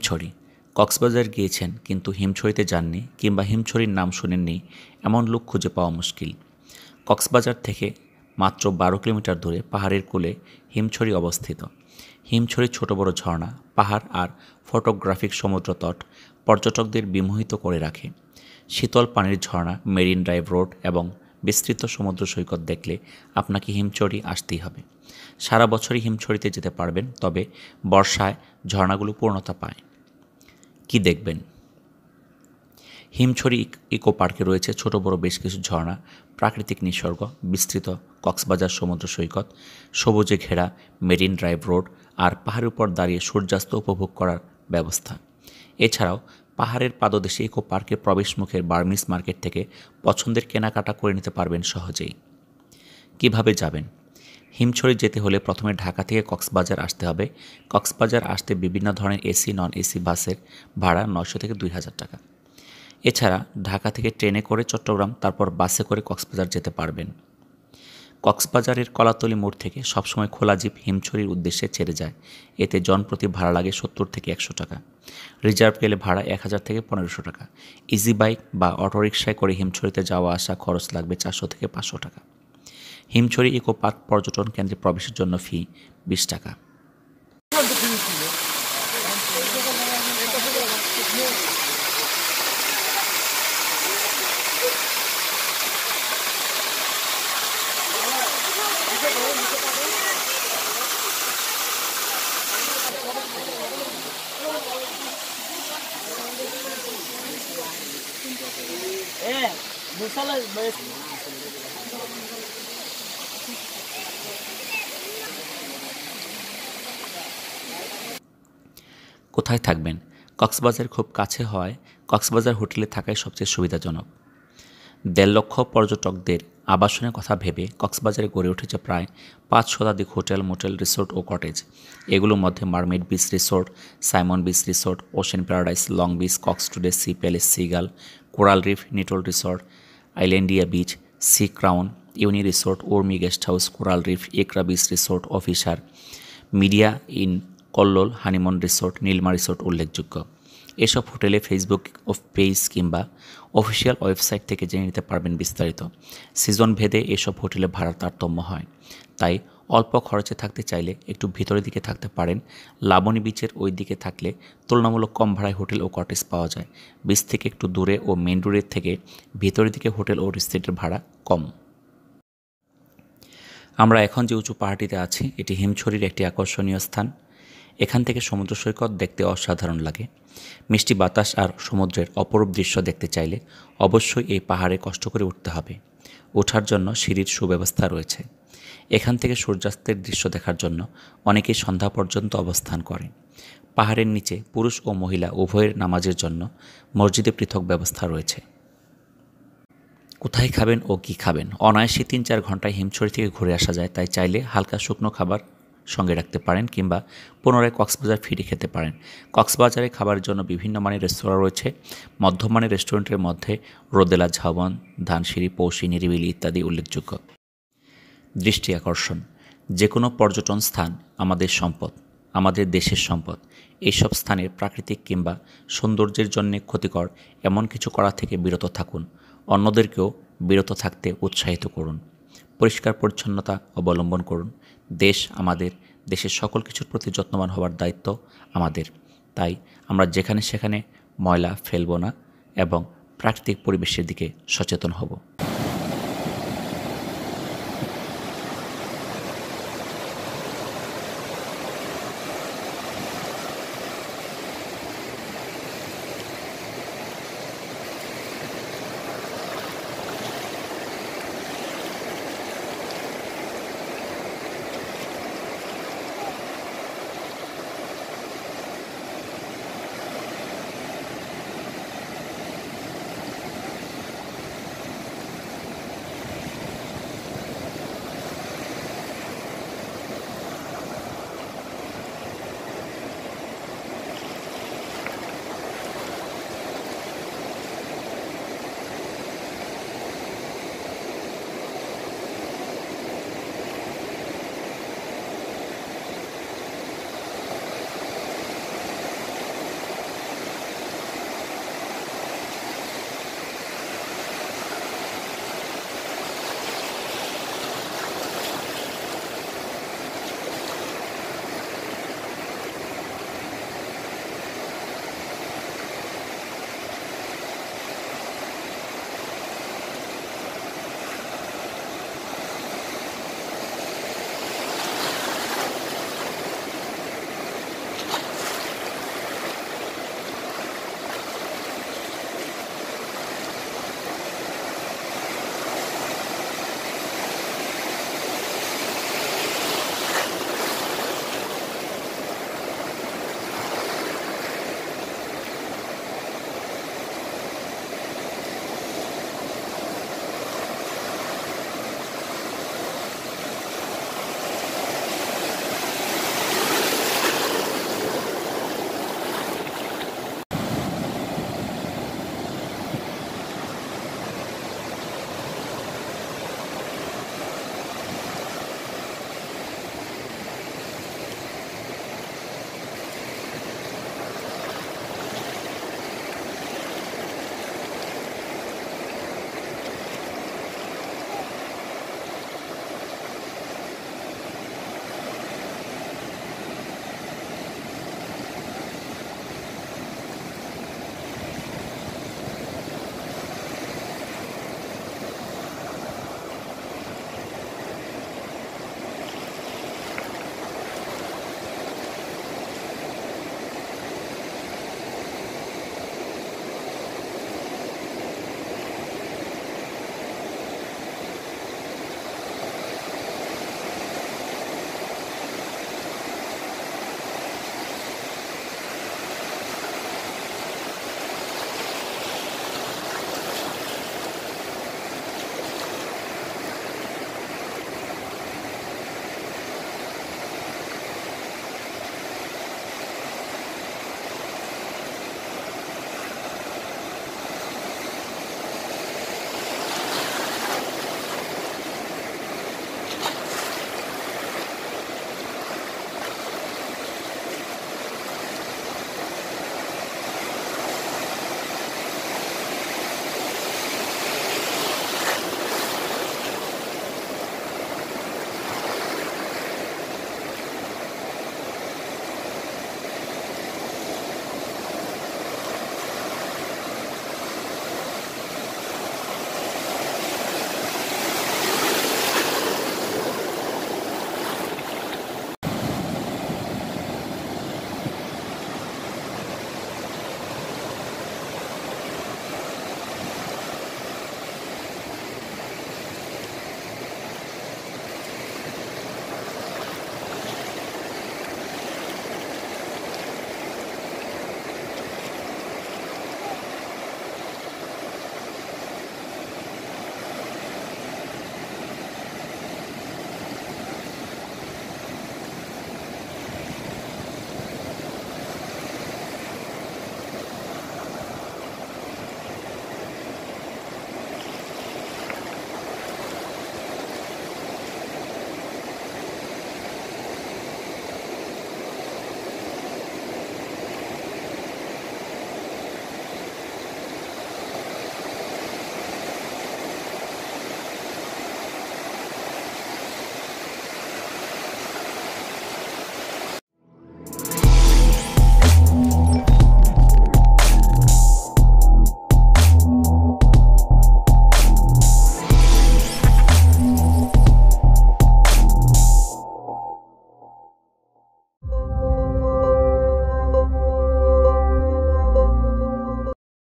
হিমছড়ি কক্সবাজার গিয়েছেন কিন্তু হিমছড়িতে যাননি কিংবা হিমছড়ির নাম শুনেননি এমন লোক খুঁজে পাওয়া মুশকিল কক্সবাজার থেকে মাত্র বারো কিলোমিটার দূরে পাহাড়ের কোলে হিমছড়ি অবস্থিত হিমছড়ি ছোট বড় ঝর্ণা পাহাড় আর ফটোগ্রাফিক সমুদ্রতট পর্যটকদের বিমোহিত করে রাখে শীতল পানির ঝর্ণা মেরিন ড্রাইভ রোড এবং বিস্তৃত সমুদ্র সৈকত দেখলে আপনাকে হিমছড়ি আসতেই হবে সারা বছরই হিমছড়িতে যেতে পারবেন তবে বর্ষায় ঝর্ণাগুলো পূর্ণতা পায় কি দেখবেন হিমছড়ি ইকো পার্কে রয়েছে ছোট বড় বেশ কিছু ঝর্ণা প্রাকৃতিক নিসর্গ বিস্তৃত কক্সবাজার সমুদ্র সৈকত সবুজে ঘেরা মেরিন ড্রাইভ রোড আর পাহাড়ের উপর দাঁড়িয়ে সূর্যাস্ত উপভোগ করার ব্যবস্থা এছাড়াও পাহাড়ের পাদদেশে ইকো পার্কে প্রবেশমুখের বার্মিস মার্কেট থেকে পছন্দের কেনাকাটা করে নিতে পারবেন সহজেই কিভাবে যাবেন হিমছড়ি যেতে হলে প্রথমে ঢাকা থেকে কক্সবাজার আসতে হবে কক্সবাজার আসতে বিভিন্ন ধরনের এসি নন এসি বাসের ভাড়া নয়শো থেকে দুই হাজার টাকা এছাড়া ঢাকা থেকে ট্রেনে করে চট্টগ্রাম তারপর বাসে করে কক্সবাজার যেতে পারবেন কক্সবাজারের কলাতলি মোড় থেকে সবসময় খোলা জিপ হিমছড়ির উদ্দেশ্যে ছেড়ে যায় এতে জনপ্রতি ভাড়া লাগে সত্তর থেকে একশো টাকা রিজার্ভ গেলে ভাড়া এক হাজার থেকে পনেরোশো টাকা ইজি বাইক বা অটোরিকশায় করে হিমছড়িতে যাওয়া আসা খরচ লাগবে চারশো থেকে পাঁচশো টাকা হিমছড়ি ইকো পার্ক পর্যটন কেন্দ্রে প্রবেশের জন্য ফি বিশ টাকা Yeah, কোথায় থাকবেন কক্সবাজার খুব কাছে হয় কক্সবাজার হোটেলে থাকাই সবচেয়ে সুবিধাজনক দেড় লক্ষ পর্যটকদের আবাসনের কথা ভেবে কক্সবাজারে গড়ে উঠেছে প্রায় পাঁচ শতাধিক হোটেল মোটেল রিসোর্ট ও কটেজ এগুলোর মধ্যে Mermaid Beach Resort Simon Beach Resort Ocean Paradise Long Beach Cox Today Sea Palace Seagull Coral Reef Nitol Resort Islandia Beach Sea Crown Uni Resort Urmi Guest House Coral Reef একরা Beach Resort Officer Media Inn Kallol Honeymoon Resort Nilma Resort উল্লেখযোগ্য এসব হোটেলে Facebook page কিংবা official website থেকে জেনে নিতে পারবেন বিস্তারিত সিজন ভেদে এসব হোটেলে ভাড়া তারতম্য হয় তাই অল্প খরচে থাকতে চাইলে একটু ভিতরের দিকে থাকতে পারেন লাবণী বিচের ওই দিকে থাকলে তুলনামূলক কম ভাড়ায় হোটেল ও কটেজ পাওয়া যায় বিচ থেকে একটু দূরে ও মেন রোডের থেকে ভিতরের দিকে হোটেল ও রিস্টেটের ভাড়া কম আমরা এখন যে উঁচু পাহাড়িতে আছি এটি হিমছড়ির একটি আকর্ষণীয় স্থান এখান থেকে সমুদ্র সৈকত দেখতে অসাধারণ লাগে মিষ্টি বাতাস আর সমুদ্রের অপরূপ দৃশ্য দেখতে চাইলে অবশ্যই এই পাহাড়ে কষ্ট করে উঠতে হবে ওঠার জন্য সিঁড়ির সুব্যবস্থা রয়েছে এখান থেকে সূর্যাস্তের দৃশ্য দেখার জন্য অনেকেই সন্ধ্যা পর্যন্ত অবস্থান করে পাহাড়ের নিচে পুরুষ ও মহিলা উভয়ের নামাজের জন্য মসজিদে পৃথক ব্যবস্থা রয়েছে কোথায় খাবেন ও কি খাবেন অনায়াসে তিন চার ঘন্টায় হিমছড়ি থেকে ঘুরে আসা যায় তাই চাইলে হালকা শুকনো খাবার সঙ্গে রাখতে পারেন কিংবা পুনরায় কক্সবাজার ফিরে খেতে পারেন কক্সবাজারে খাবারের জন্য বিভিন্ন মানের রেস্তোরাঁ রয়েছে মধ্যমানের রেস্টুরেন্টের মধ্যে রোদেলা ঝাবন ধানসিঁড়ি পৌষি নিরিবিলি ইত্যাদি উল্লেখযোগ্য দৃষ্টি আকর্ষণ যে কোনো পর্যটন স্থান আমাদের সম্পদ আমাদের দেশের সম্পদ এইসব স্থানের প্রাকৃতিক কিংবা সৌন্দর্যের জন্য ক্ষতিকর এমন কিছু করা থেকে বিরত থাকুন অন্যদেরকেও বিরত থাকতে উৎসাহিত করুন পরিষ্কার পরিচ্ছন্নতা অবলম্বন করুন দেশ আমাদের দেশের সকল কিছুর প্রতি যত্নবান হওয়ার দায়িত্ব আমাদের তাই আমরা যেখানে সেখানে ময়লা ফেলব না এবং প্রাকৃতিক পরিবেশের দিকে সচেতন হব